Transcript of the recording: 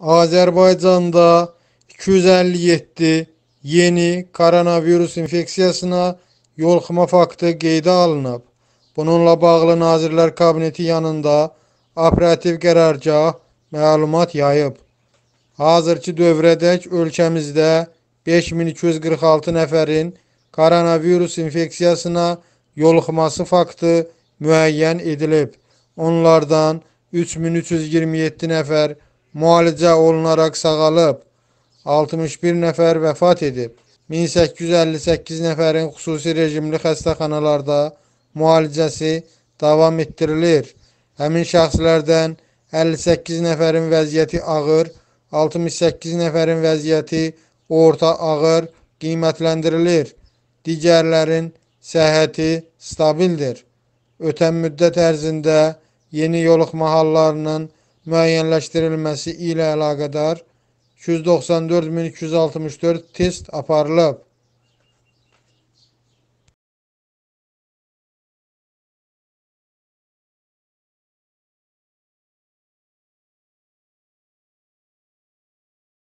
Azərbaycanda 257 yeni koronavirus infeksiyasına yolxuma faktı qeydə alınıb. Bununla bağlı Nazirlər Kabineti yanında operativ qərargah məlumat yayıb. Hazırki dövrədək ölkəmizdə 5246 nəfərin koronavirus infeksiyasına yoluxması faktı müəyyən edilib. Onlardan 3327 nəfər müalicə olunaraq sağalıb, 61 nəfər vəfat edib, 1858 nəfərin xüsusi rejimli xəstəxanalarda müalicəsi davam etdirilir. Həmin şəxslərdən 58 nəfərin vəziyyəti ağır, 68 nəfərin vəziyyəti orta ağır qiymətləndirilir. Digərlərin səhhəti stabildir. Ötən müddət ərzində yeni yoluxma hallarının müəyyənləşdirilməsi ilə əlaqədar 294264 test aparılıb.